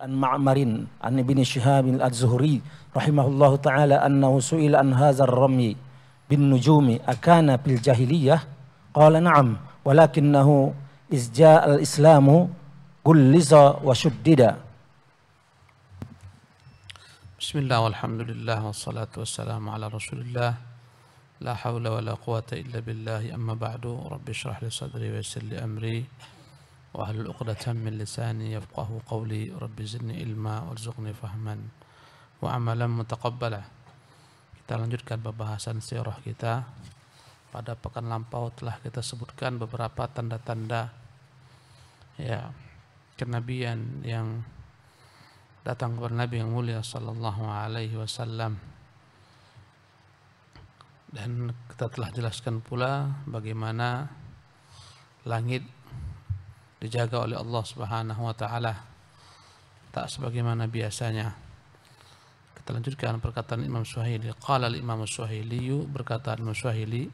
عن معمر عن ابن شهاب الزهري رحمه الله تعالى أنه سئل عن هذا الرمي بالنجوم أكان في الجاهلية قال نعم ولكنه إذ جاء الإسلام قلز وشدد بسم الله والحمد لله والصلاة والسلام على رسول الله لا حول ولا قوة إلا بالله أما بعد رب اشرح لي صدري ويسر لي أمري وأهل الأقدة من لساني يفقه قولي رب زدني ilma warzuqni fahman wa amalan kita lanjutkan pembahasan sirah kita pada pekan lampau telah kita sebutkan beberapa tanda-tanda ya kenabian yang datang kepada Nabi yang mulia sallallahu alaihi wasallam dan kita telah jelaskan pula bagaimana langit dijaga oleh Allah Subhanahu wa taala tak sebagaimana biasanya. Kita lanjutkan perkataan Imam Suhaili. Qala Imam Suhaili berkata Imam Suhaili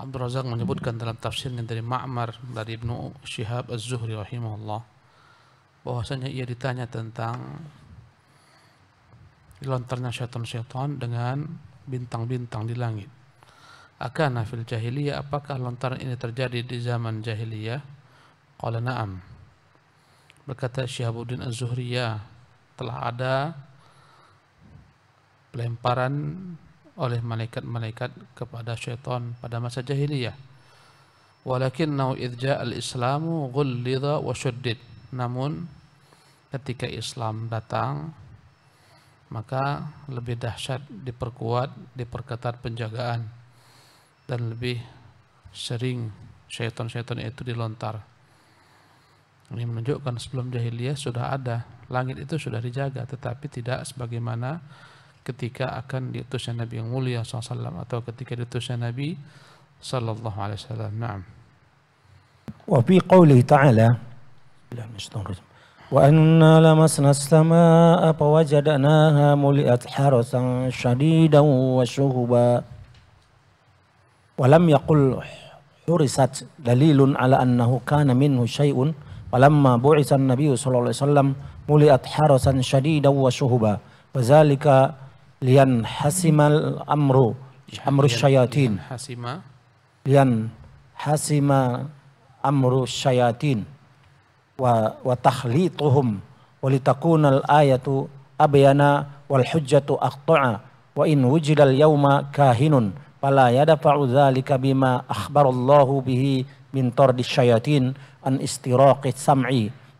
Abdul Razak menyebutkan dalam tafsirnya dari Ma'mar dari Ibnu Syihab Az-Zuhri rahimahullah bahwasanya ia ditanya tentang lontarnya syaitan-syaitan dengan bintang-bintang di langit. Akana nafil jahiliyah apakah lontaran ini terjadi di zaman jahiliyah? Qala na'am. Berkata Syihabuddin Az-Zuhri, ya, telah ada pelemparan oleh malaikat-malaikat kepada syaitan pada masa jahiliyah. Walakinnau idja al-islamu wa shuddid. Namun ketika Islam datang maka lebih dahsyat diperkuat, diperketat penjagaan dan lebih sering syaitan-syaitan itu dilontar. Ini menunjukkan sebelum jahiliyah sudah ada, langit itu sudah dijaga, tetapi tidak sebagaimana ketika akan diutusnya Nabi yang mulia SAW atau ketika diutusnya Nabi Sallallahu Alaihi Wasallam. anna وفي قوله تعالى وأنا لمسنا السماء فوجدناها ملئت حرسا شديدا وشهبا ولم يقل حرست دليل على أنه كان منه شيء فلما بعث النبي صلى الله عليه وسلم ملئت حرسا شديدا وشهبا وذلك لينحسم الأمر أمر الشياطين لينحسم أمر الشياطين وتخليطهم ولتكون الآية أبينا والحجة أقطع وإن وجد اليوم كاهن فلا يدفع ذلك بما أخبر الله به من طرد الشياطين عن استراق السمع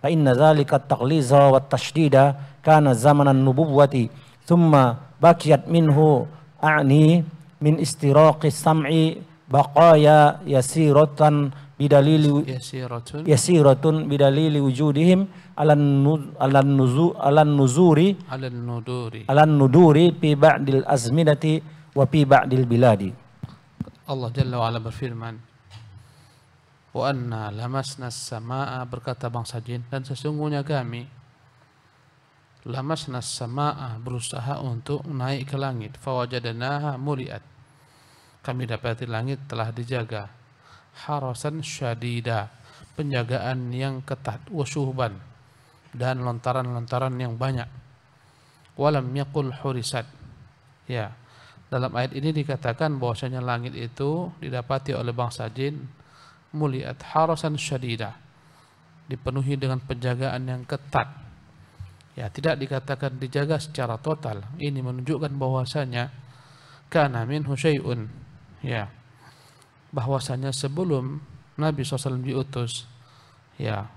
فإن ذلك التغليظ والتشديد كان زمن النبوة ثم بكيت منه أعني من استراق السمع بقايا يسيرة بدليل يسيرة يسيرة بدليل وجودهم على على النزور على النزور على الندور على الندور في بعض الأزمنة وفي بعض البلاد الله جل وعلا berfirman Wa anna lamasna sama'a berkata bangsa jin dan sesungguhnya kami lamasna sama'a berusaha untuk naik ke langit fawajadanaha muliat kami dapati langit telah dijaga harasan syadida penjagaan yang ketat wasuhban dan lontaran-lontaran yang banyak walam yakul hurisat ya dalam ayat ini dikatakan bahwasanya langit itu didapati oleh bangsa jin muliat harasan syadidah dipenuhi dengan penjagaan yang ketat ya tidak dikatakan dijaga secara total ini menunjukkan bahwasanya kana min husayun ya bahwasanya sebelum Nabi SAW diutus ya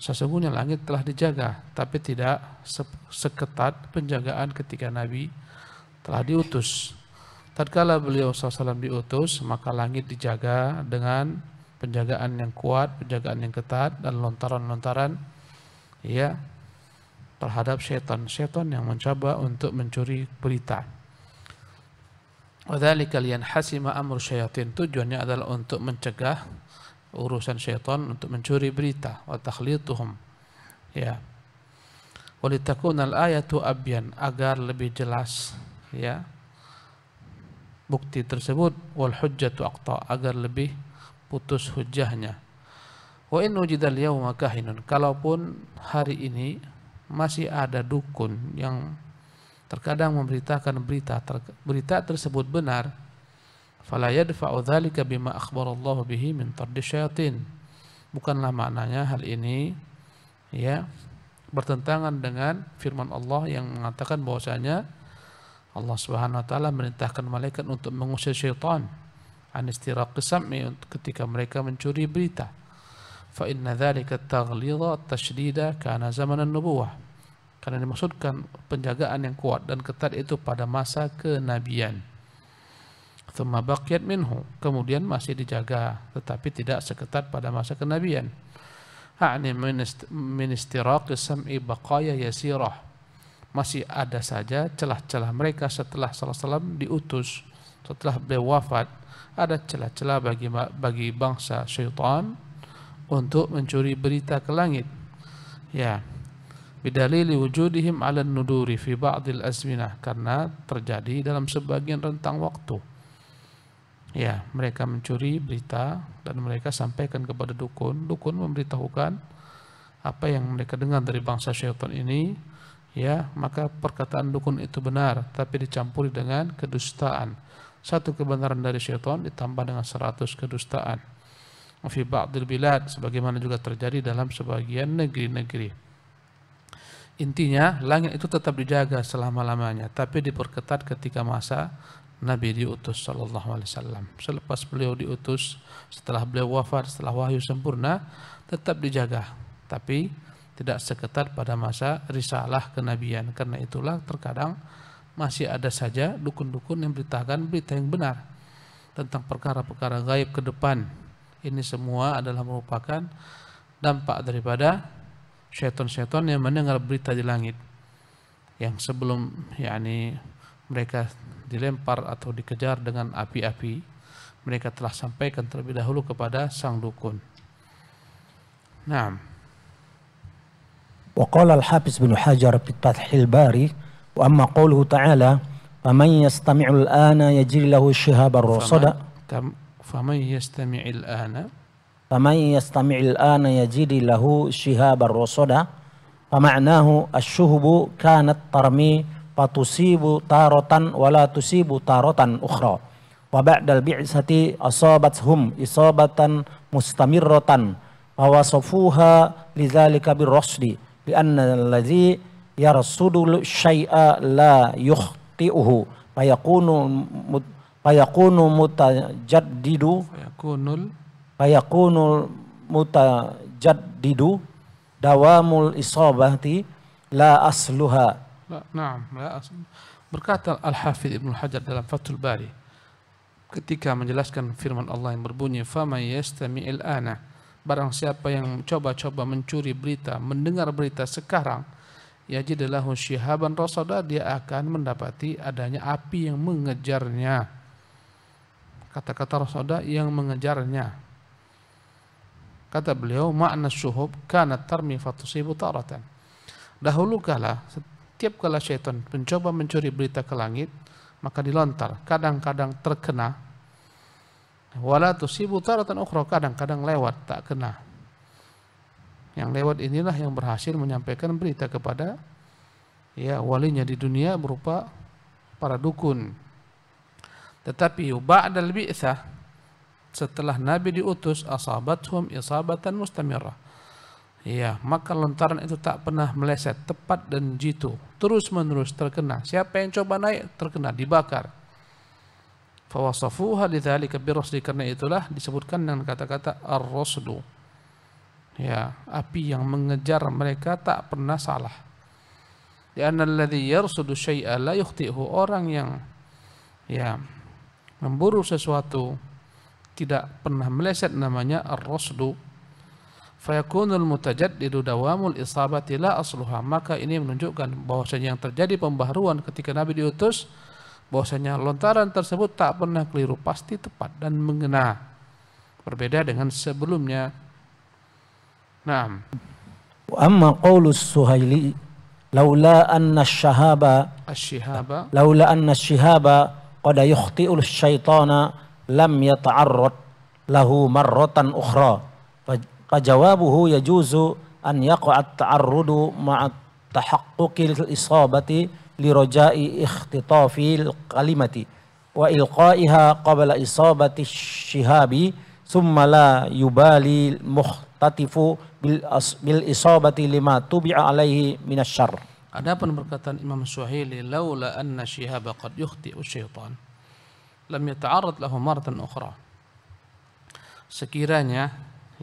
sesungguhnya langit telah dijaga tapi tidak se seketat penjagaan ketika Nabi telah diutus tatkala beliau SAW diutus maka langit dijaga dengan penjagaan yang kuat, penjagaan yang ketat dan lontaran-lontaran ya terhadap setan-setan yang mencoba untuk mencuri berita. Wadzalika liyanhasima amru syayatin tujuannya adalah untuk mencegah urusan setan untuk mencuri berita wa takhlituhum ya walitakunal ayatu abyan agar lebih jelas ya bukti tersebut wal hujjatu aqta agar lebih putus hujahnya. Wa in wujidal yawma kahinun. Kalaupun hari ini masih ada dukun yang terkadang memberitakan berita ter, berita tersebut benar, fala yadfa'u dzalika bima akhbarallahu bihi min tardi Bukanlah maknanya hal ini ya bertentangan dengan firman Allah yang mengatakan bahwasanya Allah Subhanahu wa taala memerintahkan malaikat untuk mengusir syaitan anistiraqi sam'i ya ketika mereka mencuri berita fa inna dzalika taghlidha at-tashdida kana zamanan nubuwah karena dimaksudkan penjagaan yang kuat dan ketat itu pada masa kenabian thumma baqiyat minhu kemudian masih dijaga tetapi tidak seketat pada masa kenabian ha'ni min istiraq sam'i baqaya yasirah masih ada saja celah-celah mereka setelah Rasulullah diutus setelah beliau wafat ada celah-celah bagi bagi bangsa syaitan untuk mencuri berita ke langit ya bidalili wujudihim ala nuduri fi ba'dil azminah karena terjadi dalam sebagian rentang waktu ya mereka mencuri berita dan mereka sampaikan kepada dukun dukun memberitahukan apa yang mereka dengar dari bangsa syaitan ini ya maka perkataan dukun itu benar tapi dicampuri dengan kedustaan satu kebenaran dari syaitan ditambah dengan seratus kedustaan. Fi ba'dil bilad, sebagaimana juga terjadi dalam sebagian negeri-negeri. Intinya, langit itu tetap dijaga selama-lamanya, tapi diperketat ketika masa Nabi diutus Shallallahu Selepas beliau diutus, setelah beliau wafat, setelah wahyu sempurna, tetap dijaga. Tapi tidak seketat pada masa risalah kenabian. Karena itulah terkadang masih ada saja dukun-dukun yang beritakan berita yang benar tentang perkara-perkara gaib ke depan. Ini semua adalah merupakan dampak daripada syaitan-syaitan yang mendengar berita di langit yang sebelum yakni mereka dilempar atau dikejar dengan api-api mereka telah sampaikan terlebih dahulu kepada sang dukun. Naam. وقال الحافظ بن حجر في فتح الباري وأما قوله تعالى فمن يستمع الآن يجري له الشهاب الرصد فمن يستمع الآن فمن يستمع الآن يجري له الشهاب الرصد فمعناه الشهب كانت ترمي فتصيب تارة ولا تصيب تارة أخرى وبعد البعثة أصابتهم إصابة مستمرة فوصفوها لذلك بالرصد لأن الذي yarsudu syai'a la yukhti'uhu fayakunu mut, fayakunu mutajaddidu fayakunul fayakunul mutajaddidu dawamul isabati la asluha la, na'am la asl berkata Al-Hafidh Ibnu Hajar dalam Fathul Bari ketika menjelaskan firman Allah yang berbunyi Fama yastami'il ana barang siapa yang coba-coba mencuri berita mendengar berita sekarang yajidalahu syihaban rasada dia akan mendapati adanya api yang mengejarnya kata-kata rasada yang mengejarnya kata beliau makna syuhub kana tarmi fatusibu taratan dahulu kala setiap kala syaitan mencoba mencuri berita ke langit maka dilontar kadang-kadang terkena wala tusibu taratan ukhra kadang-kadang lewat tak kena yang lewat inilah yang berhasil menyampaikan berita kepada ya walinya di dunia berupa para dukun. Tetapi ba'dal bi'tsah setelah Nabi diutus asabathum isabatan mustamirah. Ya, maka lontaran itu tak pernah meleset, tepat dan jitu. Terus-menerus terkena. Siapa yang coba naik, terkena, dibakar. Fawasafuha lidzalika birasdi karena itulah disebutkan dengan kata-kata ar-rasdu ya api yang mengejar mereka tak pernah salah di analladhi yarsudu syai'a la yukhti'hu orang yang ya memburu sesuatu tidak pernah meleset namanya ar-rasdu fayakunul mutajaddidu dawamul isabati la asluha maka ini menunjukkan bahwasanya yang terjadi pembaharuan ketika Nabi diutus bahwasanya lontaran tersebut tak pernah keliru pasti tepat dan mengena berbeda dengan sebelumnya نعم وأما قول السهيلي لولا أن الشهاب الشهاب لولا أن الشهاب قد يخطئ الشيطان لم يتعرض له مرة أخرى فجوابه يجوز أن يقع التعرض مع تحقق الإصابة لرجاء اختطاف الكلمة وإلقائها قبل إصابة الشهاب ثم لا يبالي المختطف bil, as, bil isabati lima tubi'a alaihi Ada pun perkataan Imam Suhaili laula anna shihaba qad yukhti'u syaitan lam yata'arad lahu maratan ukhra. Sekiranya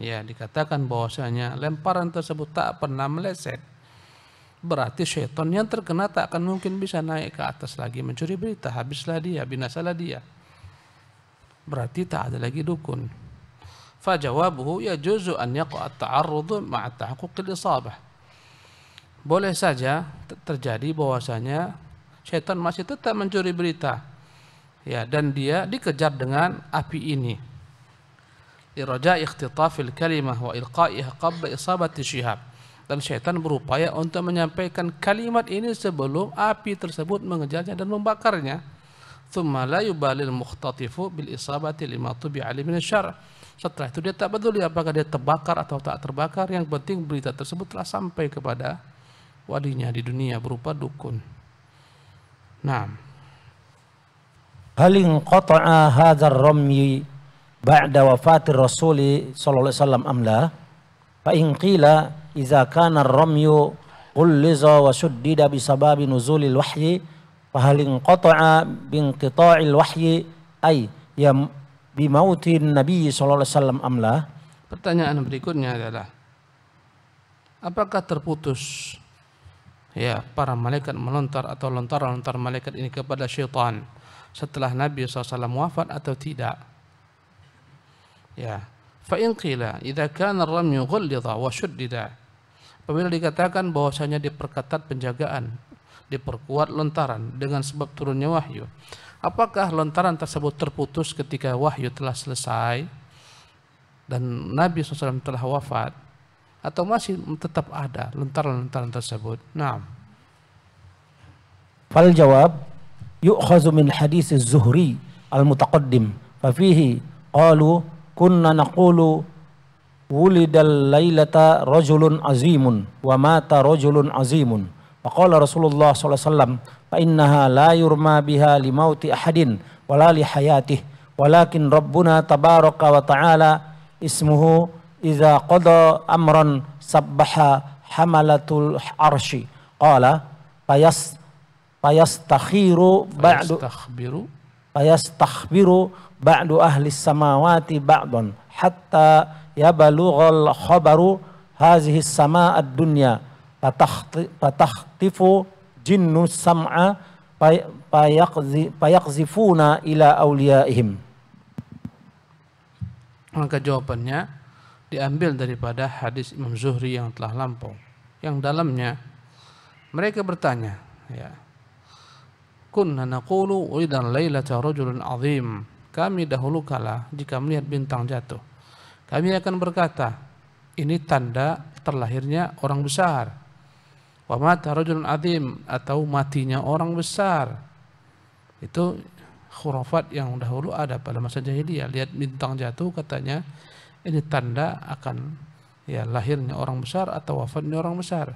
ya dikatakan bahwasanya lemparan tersebut tak pernah meleset berarti syaitan yang terkena tak akan mungkin bisa naik ke atas lagi mencuri berita habislah dia binasalah dia berarti tak ada lagi dukun فجوابه يجوز أن يقع التعرض مع ma'a الإصابة isabah. Boleh saja terjadi bahwasanya setan masih tetap mencuri berita. Ya, dan dia dikejar dengan api ini. Iraja ikhtitafil kalimah wa ilqa'iha qabla isabati syihab. Dan setan berupaya untuk menyampaikan kalimat ini sebelum api tersebut mengejarnya dan membakarnya. Thumma la yubalil mukhtatifu bil isabati lima tubi'ali min syar' Setelah itu dia tak peduli apakah dia terbakar atau tak terbakar. Yang penting berita tersebut telah sampai kepada walinya di dunia berupa dukun. Nah. Haling inqata'a hadzal ramyi ba'da wafatir Rasul sallallahu alaihi wasallam amla? Fa in qila idza kana ar-ramyu qulliza wa shuddida bi sababi nuzulil wahyi fa hal bin bi inqita'il wahyi ay yam bimautin Nabi sallallahu alaihi wasallam amla? Pertanyaan berikutnya adalah apakah terputus ya para malaikat melontar atau lontar-lontar malaikat ini kepada syaitan setelah Nabi SAW wafat atau tidak ya fa in qila idza kana ar-ramyu ghullidha wa shuddida apabila dikatakan bahwasanya diperketat penjagaan diperkuat lontaran dengan sebab turunnya wahyu Apakah lontaran tersebut terputus ketika wahyu telah selesai dan Nabi SAW telah wafat? Atau masih tetap ada lontaran-lontaran tersebut? Nah. Fal jawab, yu'khazu min hadis zuhri al-mutaqaddim. Fafihi qalu kunna naqulu wulidal laylata rajulun azimun wa mata rajulun azimun. Maqala Rasulullah SAW, fa innaha la yurma biha li mauti ahadin wala li hayatih, walakin Rabbuna tabaraka wa ta'ala ismuhu idza qada amran sabbaha hamalatul arshi. Qala fayas fayastakhiru ba'du fayastakhbiru fayastakhbiru ba'du ahli samawati ba'dun hatta yabalughal khabaru hadhihi sama ad-dunya fatakhtifu jinnu sam'a payakzifuna ila awliyaihim. Maka jawabannya diambil daripada hadis Imam Zuhri yang telah lampau. Yang dalamnya mereka bertanya, ya, Kunna naqulu uridan laylata rajulun azim. Kami dahulu kala jika melihat bintang jatuh. Kami akan berkata, ini tanda terlahirnya orang besar Wa rajulun azim atau matinya orang besar. Itu khurafat yang dahulu ada pada masa jahiliyah. Lihat bintang jatuh katanya ini tanda akan ya lahirnya orang besar atau wafatnya orang besar.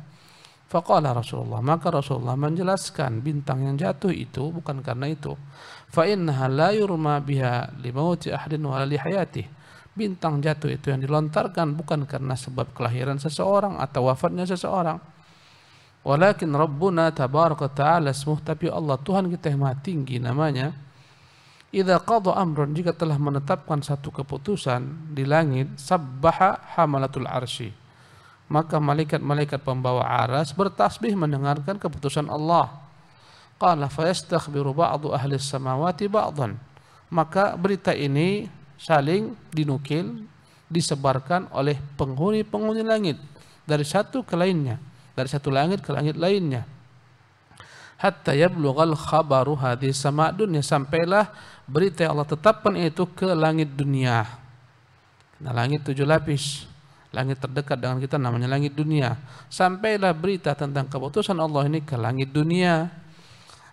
Faqala Rasulullah, maka Rasulullah menjelaskan bintang yang jatuh itu bukan karena itu. Fa innaha la yurma biha limauti ahdin wa li Bintang jatuh itu yang dilontarkan bukan karena sebab kelahiran seseorang atau wafatnya seseorang Walakin Rabbuna tabaraka ta'ala ismuh tapi Allah Tuhan kita yang maha tinggi namanya. Idza Qadu amrun jika telah menetapkan satu keputusan di langit sabbaha hamalatul arsy. Maka malaikat-malaikat pembawa aras bertasbih mendengarkan keputusan Allah. Qala fayastakhbiru ba'du ahli samawati ba'dan. Maka berita ini saling dinukil disebarkan oleh penghuni-penghuni langit dari satu ke lainnya dari satu langit ke langit lainnya hatta yablughal khabaru hadis sama dunia sampailah berita yang Allah tetapkan itu ke langit dunia nah langit tujuh lapis langit terdekat dengan kita namanya langit dunia sampailah berita tentang keputusan Allah ini ke langit dunia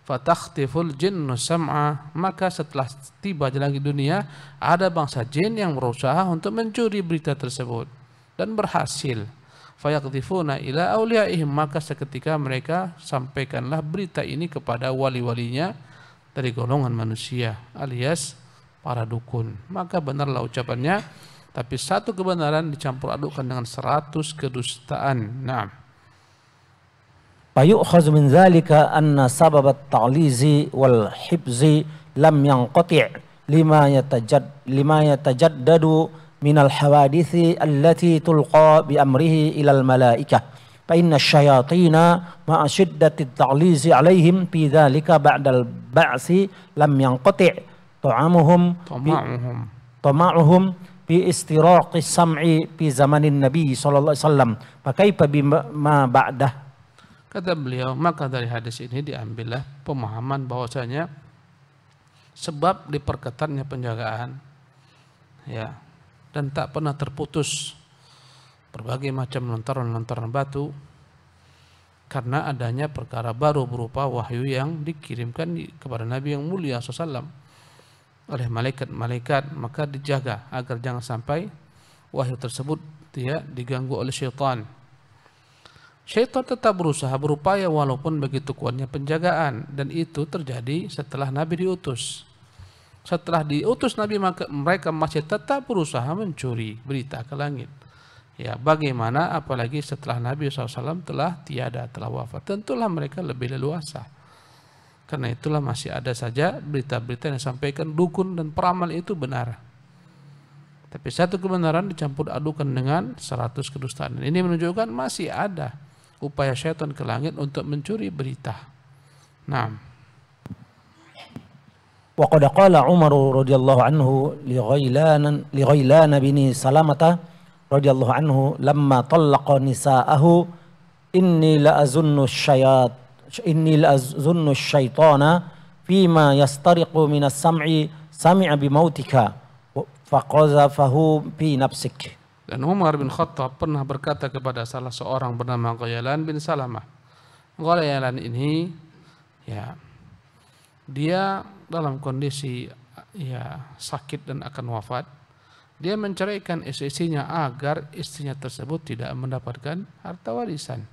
fatakhtiful jinnu sam'a maka setelah tiba di langit dunia ada bangsa jin yang berusaha untuk mencuri berita tersebut dan berhasil fayaqdhifuna ila awliyaihim maka seketika mereka sampaikanlah berita ini kepada wali-walinya dari golongan manusia alias para dukun maka benarlah ucapannya tapi satu kebenaran dicampur adukkan dengan seratus kedustaan nah Fayu'khaz min zalika anna sabab at-ta'lizi wal hibzi lam yanqati' lima yatajad lima yatajaddadu minal hawadithi allati tulqa bi amrihi ilal malaika Fa inna syayatina ma'a syiddatid ta'lizi alaihim fi dhalika ba'dal ba'si lam yanqati' ta'amuhum tama'uhum tama'uhum bi istiraqi sam'i fi zamanin Nabi sallallahu alaihi wasallam. Fakaifa bima ba'da Kata beliau, maka dari hadis ini diambillah pemahaman bahwasanya sebab diperketatnya penjagaan ya dan tak pernah terputus berbagai macam lontaran-lontaran batu karena adanya perkara baru berupa wahyu yang dikirimkan kepada Nabi yang mulia SAW oleh malaikat-malaikat maka dijaga agar jangan sampai wahyu tersebut dia diganggu oleh syaitan Syaitan tetap berusaha berupaya walaupun begitu kuatnya penjagaan dan itu terjadi setelah Nabi diutus setelah diutus Nabi maka mereka masih tetap berusaha mencuri berita ke langit. Ya, bagaimana apalagi setelah Nabi SAW telah tiada, telah wafat. Tentulah mereka lebih leluasa. Karena itulah masih ada saja berita-berita yang disampaikan dukun dan peramal itu benar. Tapi satu kebenaran dicampur adukan dengan seratus kedustaan. Ini menunjukkan masih ada upaya setan ke langit untuk mencuri berita. Nah, وقد قال عمر رضي الله عنه لغيلان لغيلان بن سلامة رضي الله عنه لما طلق نساءه إني لأظن الشياط إني لأظن الشيطان فيما يسترق من السمع سمع بموتك فقذفه في نفسك Dan Umar bin Khattab pernah berkata kepada salah seorang bernama Ghayalan bin Salamah. Ghayalan ini ya dia dalam kondisi ya sakit dan akan wafat, dia menceraikan istrinya agar istrinya tersebut tidak mendapatkan harta warisan.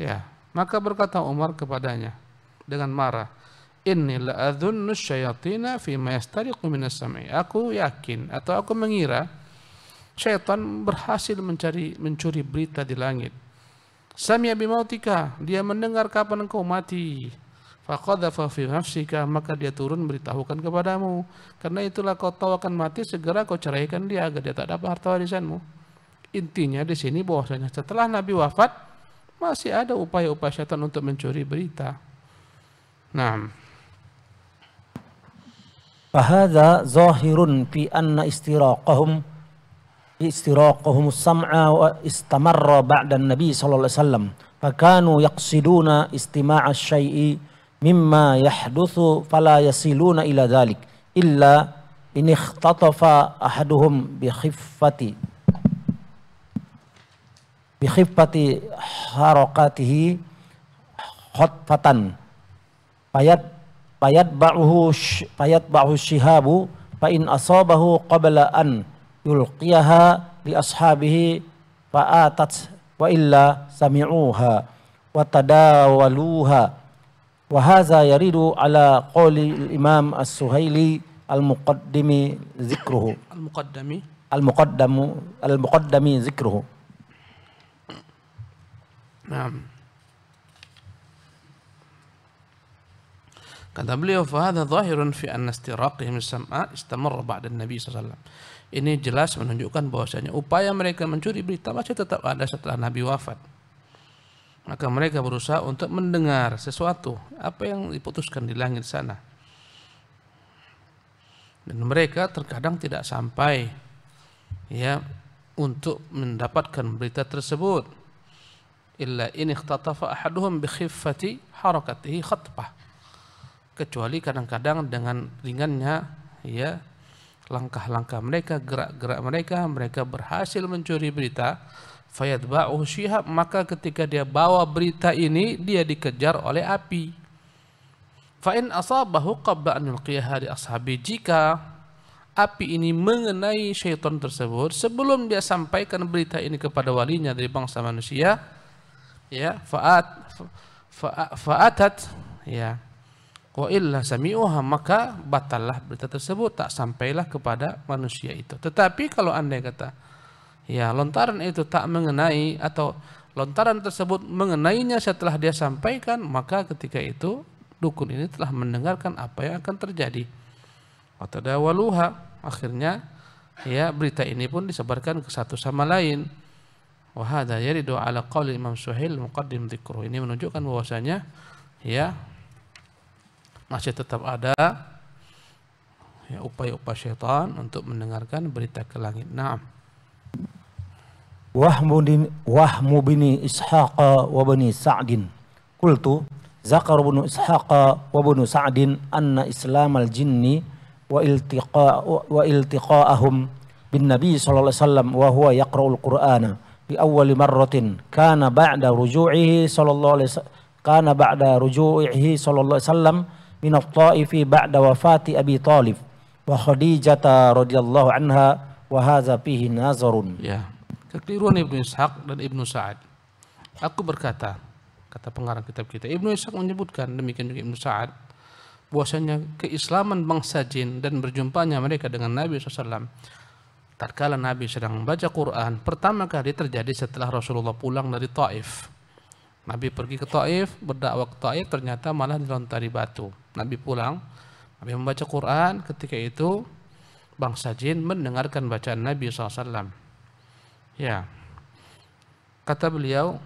Ya, maka berkata Umar kepadanya dengan marah, "Inni la'adhunnu syayatina fi ma yastariqu minas sam'i." Aku yakin atau aku mengira syaitan berhasil mencari mencuri berita di langit. Samia bimautika, dia mendengar kapan engkau mati ada fi nafsika maka dia turun beritahukan kepadamu karena itulah kau tahu akan mati segera kau ceraikan dia agar dia tak dapat harta warisanmu. Intinya di sini bahwasanya setelah Nabi wafat masih ada upaya-upaya syaitan untuk mencuri berita. Nah. Fahadha zahirun fi anna istiraqahum istiraqahum sam'a wa istamarra ba'da an-nabi sallallahu alaihi wasallam fakanu yaqsiduna istima'a syai'i mimma yahduthu fala yasiluna ila dhalik illa in ikhtatafa ahaduhum bi khiffati bi khiffati harakatihi khatfatan payat payat ba'uhu payat ba'uhu shihabu fa in asabahu qabla an yulqiyaha li ashabihi fa'atat wa illa sami'uha wa tadawaluha Wahaza yaridu ala qawli Imam As-Suhaili al-Muqaddimi المقدم المقدم muqaddami al Kata beliau, "Fahadha zahirun fi anna istiraqihim sam'a istamarra ba'da Nabi Ini jelas menunjukkan bahwasanya upaya mereka mencuri berita masih tetap ada setelah Nabi wafat maka mereka berusaha untuk mendengar sesuatu apa yang diputuskan di langit sana dan mereka terkadang tidak sampai ya untuk mendapatkan berita tersebut illa in ikhtatafa ahaduhum bi khiffati harakatihi khatbah kecuali kadang-kadang dengan ringannya ya langkah-langkah mereka gerak-gerak mereka mereka berhasil mencuri berita fayadba'uhu syihab maka ketika dia bawa berita ini dia dikejar oleh api fa'in asabahu qabla an yulqiyaha li ashabi jika api ini mengenai syaitan tersebut sebelum dia sampaikan berita ini kepada walinya dari bangsa manusia ya fa'at fa'atat ya wa illa sami'uha maka batallah berita tersebut tak sampailah kepada manusia itu tetapi kalau andai kata Ya, lontaran itu tak mengenai atau lontaran tersebut mengenainya setelah dia sampaikan, maka ketika itu dukun ini telah mendengarkan apa yang akan terjadi. Watadawaluha. Akhirnya ya berita ini pun disebarkan ke satu sama lain. Wahada doa ala qawli Imam Suhail muqaddim dzikruh. Ini menunjukkan bahwasanya ya masih tetap ada ya, upaya-upaya syaitan untuk mendengarkan berita ke langit. Nah, وهم وهم بن إسحاق وبني سعد قلت ذكر بن إسحاق وبن سعد أن إسلام الجن والتقاء والتقاءهم بالنبي صلى الله عليه وسلم وهو يقرأ القرآن بأول مرة كان بعد رجوعه صلى الله عليه وسلم كان بعد رجوعه صلى الله عليه وسلم من الطائف بعد وفاة أبي طالب وخديجة رضي الله عنها wahaza pihi nazarun. Ya. Kekeliruan Ibnu Ishaq dan Ibnu Sa'ad. Aku berkata, kata pengarang kitab kita, Ibnu Ishaq menyebutkan, demikian juga Ibnu Sa'ad, bahwasanya keislaman bangsa jin dan berjumpanya mereka dengan Nabi SAW tatkala Nabi sedang membaca Quran pertama kali terjadi setelah Rasulullah pulang dari Taif Nabi pergi ke Taif berdakwah ke Taif ternyata malah dilontari batu Nabi pulang Nabi membaca Quran ketika itu bangsa jin mendengarkan bacaan Nabi SAW. Ya, kata beliau,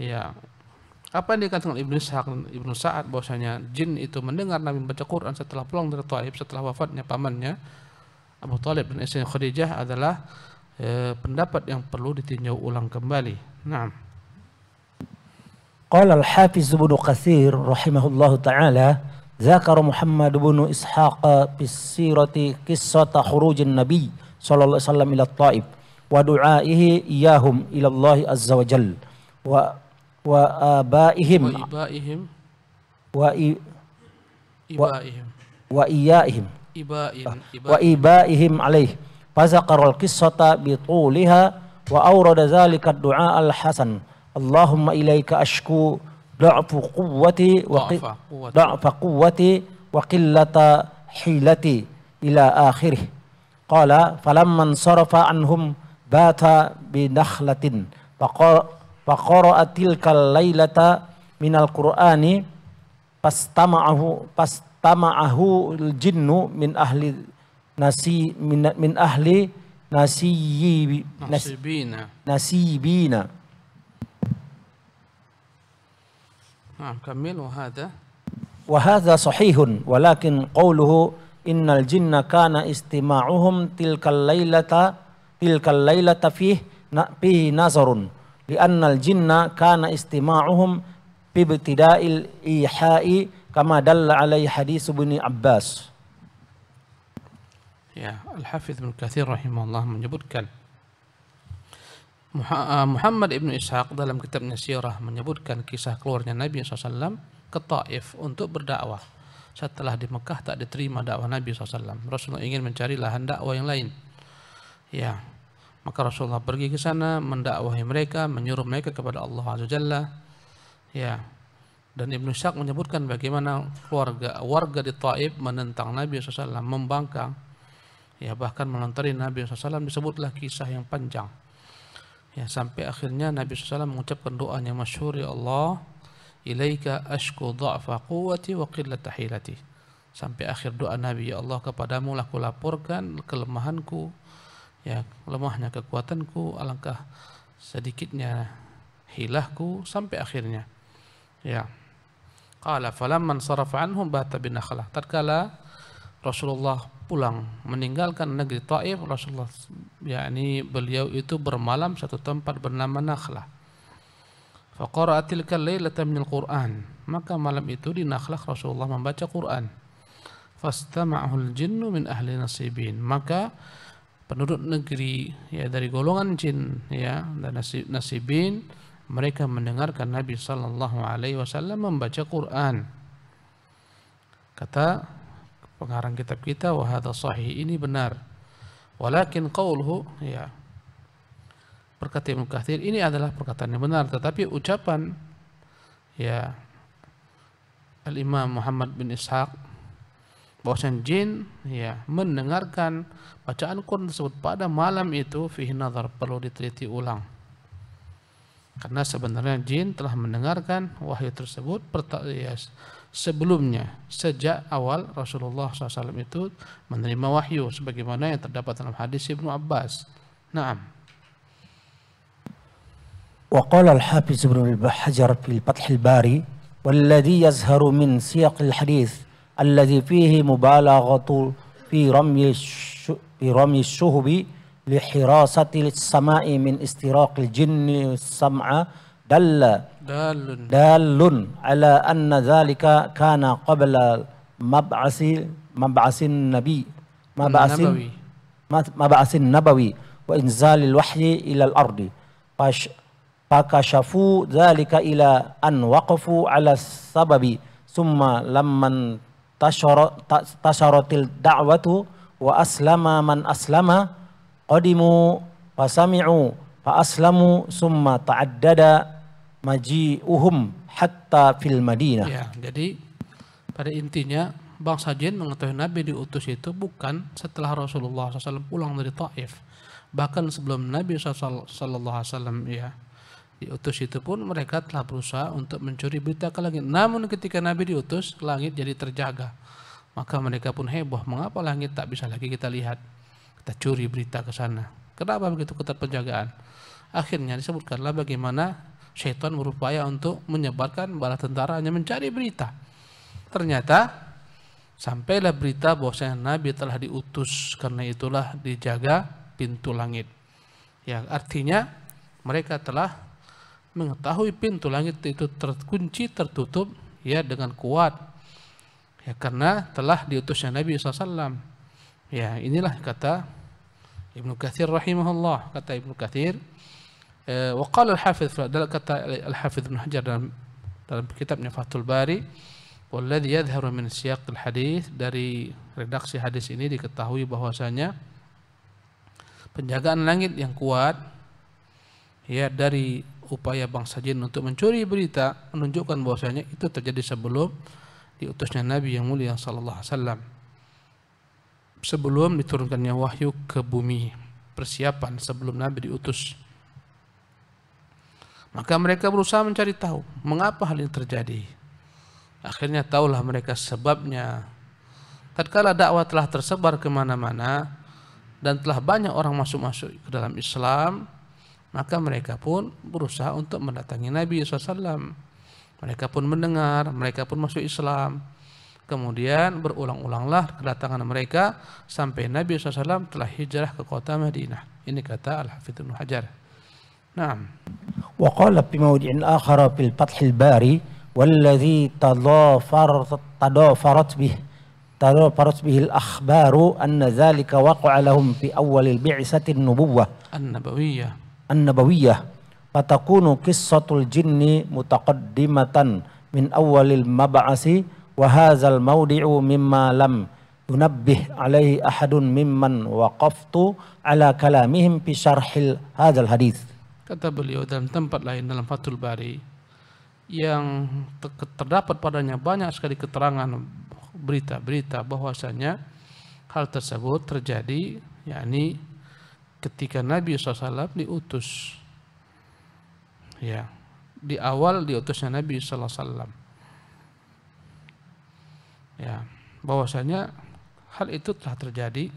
ya, apa yang dikatakan Ibnu Sa'ad, Ibn Sa bahwasanya jin itu mendengar Nabi membaca Quran setelah pulang dari Taif setelah wafatnya pamannya Abu Talib dan istrinya Khadijah adalah eh, pendapat yang perlu ditinjau ulang kembali. Nah. Qala al-Hafiz Ibnu Katsir rahimahullahu taala ذكر محمد بن إسحاق في السيرة قصة خروج النبي صلى الله عليه وسلم إلى الطائف ودعائه إياهم إلى الله عز وجل و وآبائهم وإبائهم وإ... إبائهم وإيائهم إبائهم وإبائهم عليه فذكر القصة بطولها وأورد ذلك الدعاء الحسن اللهم إليك أشكو ضعف قوتي ضعف قوتي وقلة حيلتي إلى آخره قال فلما انصرف عنهم بات بنخلة فقرأ تلك الليلة من القرآن فاستمعه فاستمعه الجن من أهل نسي من من أهل نسيبين نسيبين نعم كمل وهذا وهذا صحيح ولكن قوله إن الجن كان استماعهم تلك الليلة تلك الليلة فيه فيه نظر لأن الجن كان استماعهم بابتداء الإيحاء كما دل عليه حديث ابن عباس. الحافظ ابن كثير رحمه الله من menyebutkan Eh, Muhammad ibnu Ishaq dalam kitabnya Sirah menyebutkan kisah keluarnya Nabi SAW ke Taif untuk berdakwah. Setelah di Mekah tak diterima dakwah Nabi SAW. Rasulullah ingin mencari lahan dakwah yang lain. Ya, maka Rasulullah pergi ke sana mendakwahi mereka, menyuruh mereka kepada Allah Azza Jalla. Ya, dan Ibn Ishaq menyebutkan bagaimana keluarga warga di Taif menentang Nabi SAW, membangkang, ya bahkan melontari Nabi SAW disebutlah kisah yang panjang Ya, sampai akhirnya Nabi SAW mengucapkan doa yang masyhur ya Allah, ilaika ashku dha'fa quwwati wa qilla tahilati. Sampai akhir doa Nabi, ya Allah kepadamu lah laporkan kelemahanku, ya lemahnya kekuatanku, alangkah sedikitnya hilahku sampai akhirnya. Ya. Qala falamman sarafa anhum bata bin Tatkala Rasulullah pulang meninggalkan negeri Taif Rasulullah yakni beliau itu bermalam satu tempat bernama Nakhlah Faqara'a tilka lailata Qur'an maka malam itu di Nakhlah Rasulullah membaca Qur'an fastama'ahul jinnu min ahli nasibin maka penduduk negeri ya dari golongan jin ya dan nasib, nasibin mereka mendengarkan Nabi Shallallahu Alaihi Wasallam membaca Quran kata pengarang kitab kita wahada sahih ini benar walakin qawluhu ya perkataan Ibnu ini adalah perkataan yang benar tetapi ucapan ya Al Imam Muhammad bin Ishaq bahwasanya jin ya mendengarkan bacaan Quran tersebut pada malam itu fihi nazar perlu diteliti ulang karena sebenarnya jin telah mendengarkan wahyu tersebut ya, sebelumnya sejak awal Rasulullah SAW itu menerima wahyu sebagaimana yang terdapat dalam hadis Ibnu Abbas. Naam. وقال الحافظ ابن حجر في الفتح الباري والذي يزهر من سياق الحديث الذي فيه مبالغة في رمي في رمي الشهب لحراسة السماء من استراق الجن السمع دل دال دال على أن ذلك كان قبل مبعث مبعث النبي مبعث النبوي مبعث النبوي وإنزال الوحي إلى الأرض فكشفوا ذلك إلى أن وقفوا على السبب ثم لما انتشرت الدعوة وأسلم من أسلم قدموا فسمعوا فأسلموا ثم تعدد maji uhum hatta fil Madinah. Ya, jadi pada intinya bangsa Jin mengetahui Nabi diutus itu bukan setelah Rasulullah SAW pulang dari Taif, bahkan sebelum Nabi SAW ya diutus itu pun mereka telah berusaha untuk mencuri berita ke langit. Namun ketika Nabi diutus, langit jadi terjaga. Maka mereka pun heboh, mengapa langit tak bisa lagi kita lihat? Kita curi berita ke sana. Kenapa begitu ketat penjagaan? Akhirnya disebutkanlah bagaimana Syaitan berupaya untuk menyebarkan bala tentara hanya mencari berita. Ternyata sampailah berita bahwasanya Nabi telah diutus karena itulah dijaga pintu langit. Ya, artinya mereka telah mengetahui pintu langit itu terkunci tertutup ya dengan kuat ya karena telah diutusnya Nabi SAW ya inilah kata Ibnu Katsir rahimahullah kata Ibnu Katsir eh, al hafidh dalam kata al Hajar dalam dalam kitabnya Fathul Bari والذي يظهر من سياق al-hadis dari redaksi hadis ini diketahui bahwasanya penjagaan langit yang kuat ya dari upaya bangsa jin untuk mencuri berita menunjukkan bahwasanya itu terjadi sebelum diutusnya Nabi yang mulia sallallahu alaihi wasallam sebelum diturunkannya wahyu ke bumi persiapan sebelum Nabi diutus maka mereka berusaha mencari tahu mengapa hal ini terjadi. Akhirnya tahulah mereka sebabnya. Tatkala dakwah telah tersebar kemana-mana dan telah banyak orang masuk-masuk ke dalam Islam, maka mereka pun berusaha untuk mendatangi Nabi SAW. Mereka pun mendengar, mereka pun masuk Islam. Kemudian berulang-ulanglah kedatangan mereka sampai Nabi SAW telah hijrah ke kota Madinah. Ini kata Al-Hafidh Hajar. Nah. وقال بموضع آخر في الفتح الباري والذي تضافرت, تضافرت به تضافرت به الأخبار أن ذلك وقع لهم في أول البعثة النبوة النبوية النبوية فتكون قصة الجن متقدمة من أول المبعث وهذا الموضع مما لم ينبه عليه أحد ممن وقفت على كلامهم في شرح هذا الحديث Kata beliau dalam tempat lain dalam Fathul Bari yang terdapat padanya banyak sekali keterangan berita-berita bahwasanya hal tersebut terjadi yakni ketika Nabi SAW diutus ya di awal diutusnya Nabi SAW ya bahwasanya hal itu telah terjadi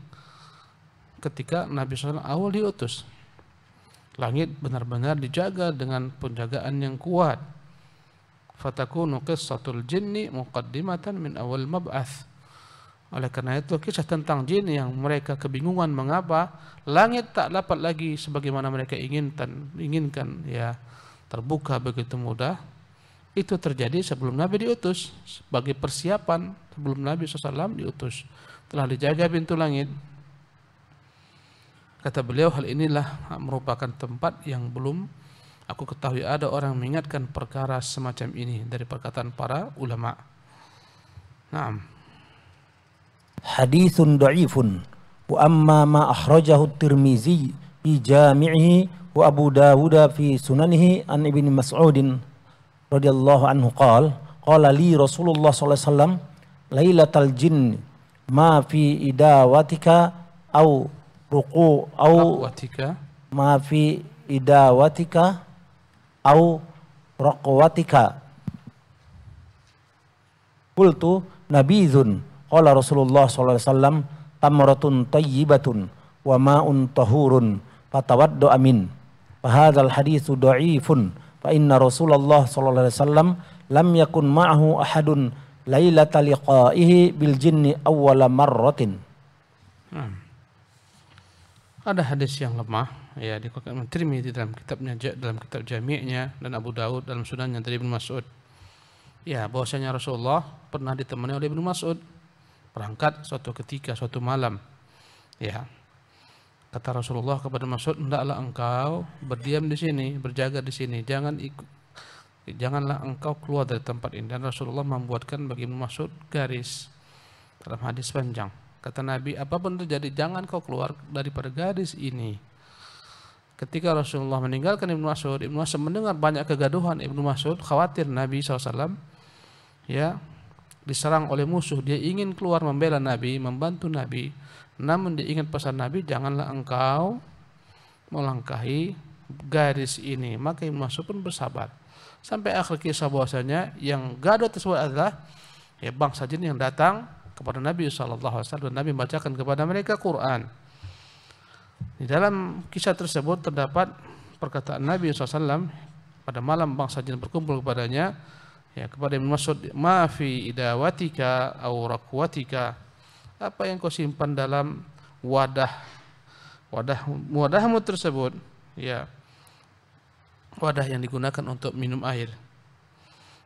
ketika Nabi SAW awal diutus langit benar-benar dijaga dengan penjagaan yang kuat fatakunu qissatul jinni muqaddimatan min awal mabath. oleh karena itu kisah tentang jin yang mereka kebingungan mengapa langit tak dapat lagi sebagaimana mereka inginkan inginkan ya terbuka begitu mudah itu terjadi sebelum Nabi diutus sebagai persiapan sebelum Nabi SAW diutus telah dijaga pintu langit Kata beliau hal inilah merupakan tempat yang belum aku ketahui ada orang mengingatkan perkara semacam ini dari perkataan para ulama. Naam. Hadithun da'ifun wa amma ma akhrajahu Tirmizi bi jami'ihi wa Abu Dawud fi sunanihi an Ibnu Mas'ud radhiyallahu anhu qala qala li Rasulullah sallallahu alaihi wasallam lailatal jinn ma fi idawatika au ruku au Rakwatika. maafi idawatika au rakwatika Kultu nabizun qala Rasulullah sallallahu alaihi wasallam tamratun tayyibatun wa ma'un tahurun fatawaddu amin fahadzal haditsu dha'ifun fa inna Rasulullah sallallahu alaihi wasallam lam yakun ma'ahu ahadun lailata liqa'ihi bil jinni awwala marratin hmm ada hadis yang lemah ya dikatakan menteri di dalam kitabnya dalam kitab jami'nya dan Abu Daud dalam sunannya dari Ibnu Mas'ud ya bahwasanya Rasulullah pernah ditemani oleh Ibnu Mas'ud berangkat suatu ketika suatu malam ya kata Rasulullah kepada Mas'ud hendaklah engkau berdiam di sini berjaga di sini jangan ikut janganlah engkau keluar dari tempat ini dan Rasulullah membuatkan bagi Ibnu Mas'ud garis dalam hadis panjang Kata Nabi, apapun terjadi, jangan kau keluar daripada gadis ini. Ketika Rasulullah meninggalkan Ibnu Mas'ud, Ibnu Mas'ud mendengar banyak kegaduhan Ibnu Mas'ud, khawatir Nabi SAW ya diserang oleh musuh. Dia ingin keluar membela Nabi, membantu Nabi. Namun dia ingat pesan Nabi, janganlah engkau melangkahi garis ini. Maka Ibnu Mas'ud pun bersabar. Sampai akhir kisah bahwasanya yang gaduh tersebut adalah ya bangsa jin yang datang kepada Nabi SAW Alaihi Nabi membacakan kepada mereka Quran. Di dalam kisah tersebut terdapat perkataan Nabi SAW pada malam bangsa jin berkumpul kepadanya ya kepada yang maksud maafi idawatika au rakwatika apa yang kau simpan dalam wadah wadah wadahmu tersebut ya wadah yang digunakan untuk minum air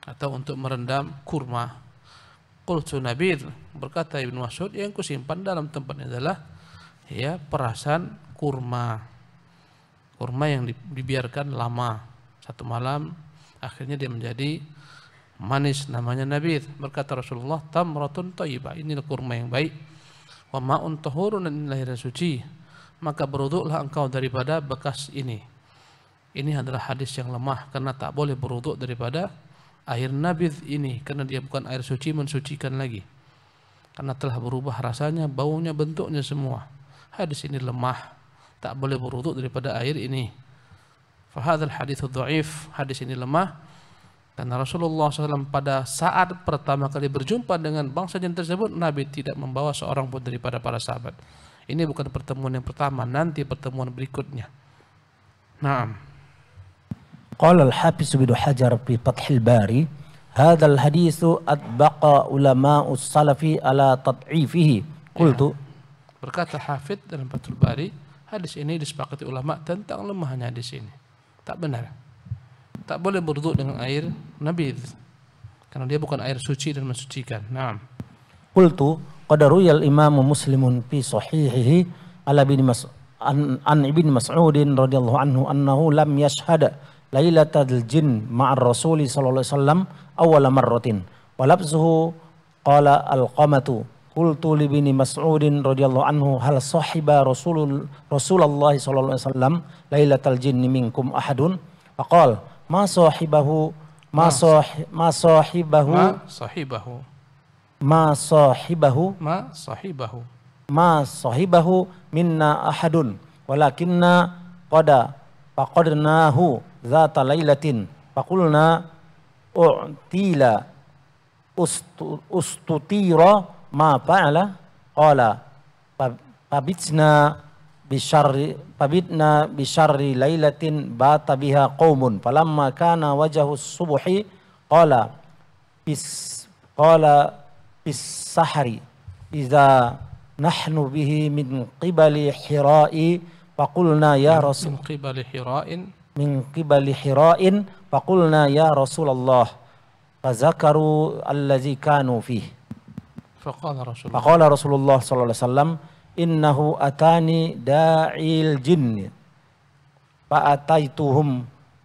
atau untuk merendam kurma qultu nabir berkata Ibnu Mas'ud yang kusimpan dalam tempatnya adalah ya perasan kurma kurma yang dibiarkan lama satu malam akhirnya dia menjadi manis namanya nabi berkata Rasulullah tamratun thayyibah ini kurma yang baik wa ma'un tahurun dan suci maka beruduklah engkau daripada bekas ini ini adalah hadis yang lemah karena tak boleh beruduk daripada air nabid ini karena dia bukan air suci mensucikan lagi karena telah berubah rasanya baunya bentuknya semua hadis ini lemah tak boleh berwudu daripada air ini fahadhal hadis dhaif hadis ini lemah karena Rasulullah SAW pada saat pertama kali berjumpa dengan bangsa jin tersebut Nabi tidak membawa seorang pun daripada para sahabat ini bukan pertemuan yang pertama nanti pertemuan berikutnya Naam Qala al-Hafiz bin Hajar fi Fathil Bari, al haditsu atbaqa ulama'us salafi ala tad'ifihi. Qultu ya. Berkata Hafid dalam Fathul Bari, hadis ini disepakati ulama tentang lemahnya hadis ini. Tak benar. Tak boleh berwudu dengan air Nabi Karena dia bukan air suci dan mensucikan. Naam. Qultu qad ruyal Imam Muslimun fi sahihihi ala bin Mas'ud an, an ibn Mas'ud radhiyallahu anhu annahu lam yashhada lailatul jin ma'ar rasuli sallallahu alaihi wasallam awwala marratin walabzuhu qala al-qamatu qultu li bini mas'udin radhiyallahu anhu hal sahiba rasulul rasulullah sallallahu alaihi wasallam lailatul jin minkum ahadun faqal ma sahibahu ma sahibahu ma sahibahu ma sahibahu ma sahibahu ma sahibahu minna ahadun walakinna qada faqadnahu dzata lailatin faqulna u'tila ustutira ma fa'ala qala fabitsna bisharri fabitna bisharri lailatin bata biha qaumun falamma kana wajhu subhi qala bis qala bis sahri idza nahnu bihi min qibali hira'i faqulna ya rasul min qibali hira'in min qibali hira'in faqulna ya Rasulullah fazakaru allazi kanu fih faqala Rasulullah faqala Rasulullah sallallahu alaihi wasallam innahu atani da'il jinn fa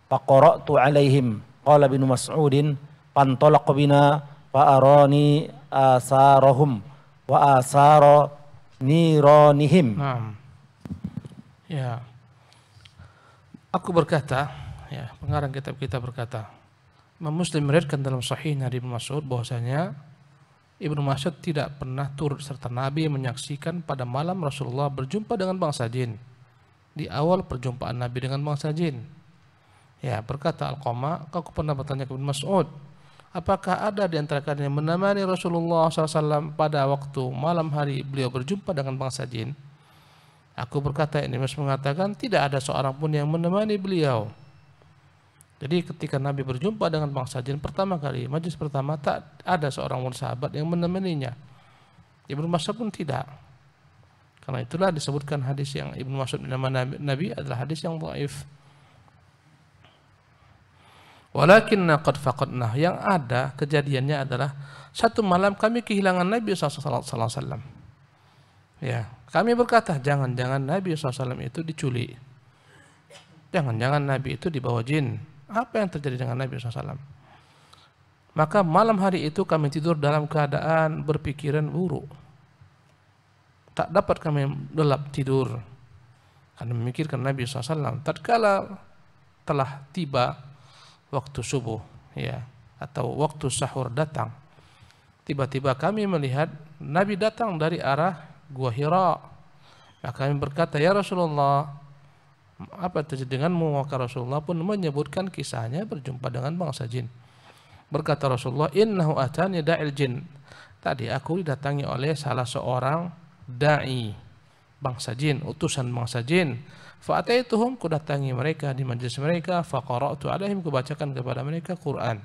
faqara'tu alaihim qala bin mas'udin pantolak bina fa'arani asarahum wa asara niranihim nah. ya Aku berkata, ya, pengarang kitab kita berkata, Muslim meriwayatkan dalam sahih nabi Mas'ud bahwasanya Ibnu Mas'ud tidak pernah turut serta Nabi menyaksikan pada malam Rasulullah berjumpa dengan bangsa jin. Di awal perjumpaan Nabi dengan bangsa jin. Ya, berkata Al-Qama, kau pernah bertanya ke Mas'ud, apakah ada di antara kalian yang menemani Rasulullah SAW pada waktu malam hari beliau berjumpa dengan bangsa jin? Aku berkata, ini Mas mengatakan tidak ada seorang pun yang menemani beliau. Jadi ketika Nabi berjumpa dengan bangsa jin pertama kali, majlis pertama tak ada seorang pun sahabat yang menemaninya. Ibnu Mas'ud pun tidak. Karena itulah disebutkan hadis yang Ibnu Mas'ud nama Nabi, Nabi adalah hadis yang dhaif. Walakinna qad faqadnah yang ada kejadiannya adalah satu malam kami kehilangan Nabi sallallahu alaihi wasallam. Ya, kami berkata jangan-jangan Nabi SAW itu diculik. Jangan-jangan Nabi itu dibawa jin. Apa yang terjadi dengan Nabi SAW? Maka malam hari itu kami tidur dalam keadaan berpikiran buruk. Tak dapat kami lelap tidur. Karena memikirkan Nabi SAW. Tatkala telah tiba waktu subuh ya atau waktu sahur datang. Tiba-tiba kami melihat Nabi datang dari arah gua Hira. Maka ya, kami berkata, "Ya Rasulullah, apa terjadi denganmu?" Maka Rasulullah pun menyebutkan kisahnya berjumpa dengan bangsa jin. Berkata Rasulullah, "Innahu atani da'il jin." Tadi aku didatangi oleh salah seorang dai bangsa jin, utusan bangsa jin. Fa'ataituhum datangi mereka di majelis mereka, faqara'tu alaihim bacakan kepada mereka Quran.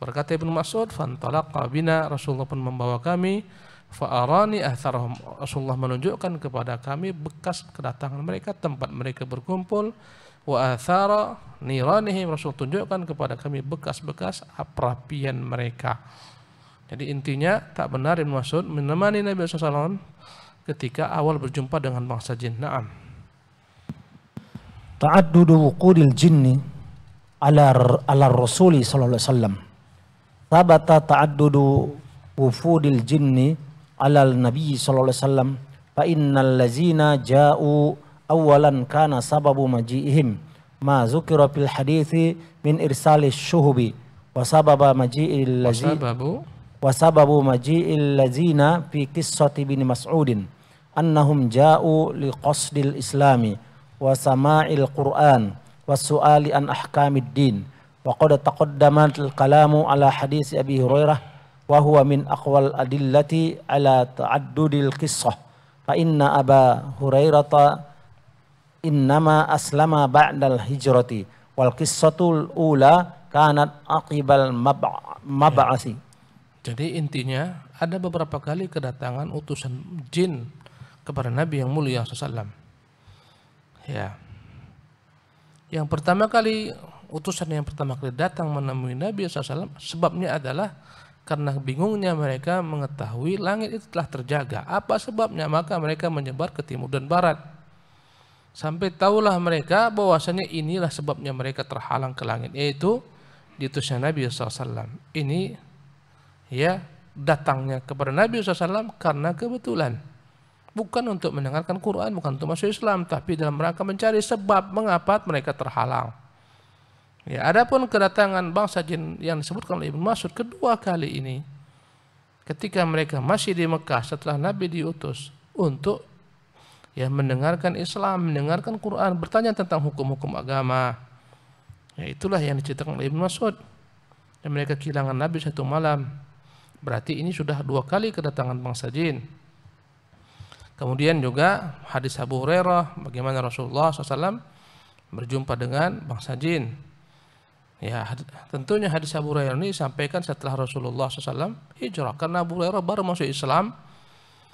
Berkata Ibnu Mas'ud, "Fantalaqa bina Rasulullah pun membawa kami Fa'arani atharahum. Rasulullah menunjukkan kepada kami bekas kedatangan mereka, tempat mereka berkumpul. Wa athara niranihim. Rasul tunjukkan kepada kami bekas-bekas aprapian mereka. Jadi intinya tak benar Ibn Mas'ud menemani Nabi SAW ketika awal berjumpa dengan bangsa jin. Naam. Ta'addudu wukudil jinni ala ala Rasuli sallallahu alaihi wasallam. Tabata ta'addudu wufudil jinni على النبي صلى الله عليه وسلم فإن الذين جاءوا أولا كان سبب مجيئهم ما ذكر في الحديث من إرسال الشهب وسبب مجيء الذين وسبب مجيء الذين في قصة بن مسعود أنهم جاءوا لقصد الإسلام وسماع القرآن والسؤال عن أحكام الدين وقد تقدم الكلام على حديث أبي هريرة wa huwa min aqwal adillati ala ta'addudil qissah fa inna aba hurairata innama aslama ba'dal hijrati wal qissatul ula kanat aqibal mab'asi jadi intinya ada beberapa kali kedatangan utusan jin kepada Nabi yang mulia SAW ya yang pertama kali utusan yang pertama kali datang menemui Nabi SAW sebabnya adalah karena bingungnya mereka mengetahui langit itu telah terjaga. Apa sebabnya? Maka mereka menyebar ke timur dan barat. Sampai tahulah mereka bahwasanya inilah sebabnya mereka terhalang ke langit. Yaitu diutusnya Nabi SAW. Ini ya datangnya kepada Nabi SAW karena kebetulan. Bukan untuk mendengarkan Quran, bukan untuk masuk Islam. Tapi dalam rangka mencari sebab mengapa mereka terhalang. Ya, adapun kedatangan bangsa jin yang disebutkan oleh Ibnu Mas'ud kedua kali ini ketika mereka masih di Mekah setelah Nabi diutus untuk ya mendengarkan Islam, mendengarkan Quran, bertanya tentang hukum-hukum agama. Ya itulah yang diceritakan oleh Ibnu Mas'ud. Dan mereka kehilangan Nabi satu malam. Berarti ini sudah dua kali kedatangan bangsa jin. Kemudian juga hadis Abu Hurairah bagaimana Rasulullah SAW berjumpa dengan bangsa jin. Ya, tentunya hadis Abu Hurairah ini disampaikan setelah Rasulullah SAW hijrah. Karena Abu Hurairah baru masuk Islam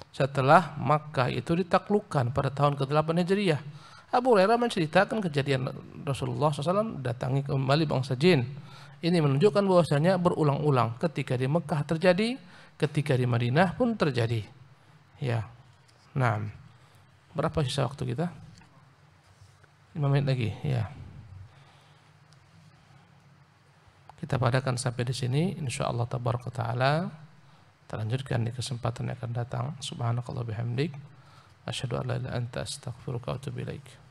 setelah Makkah itu ditaklukkan pada tahun ke-8 Hijriah. Abu Hurairah menceritakan kejadian Rasulullah SAW datangi kembali bangsa jin. Ini menunjukkan bahwasanya berulang-ulang ketika di Mekah terjadi, ketika di Madinah pun terjadi. Ya. Nah, berapa sisa waktu kita? 5 menit lagi, ya. Kita padakan sampai di sini. Insya Allah tabaraka ta'ala. Terlanjutkan di kesempatan yang akan datang. Subhanakallah bihamdik. Asyadu an la anta astaghfiruka wa atubu ilaika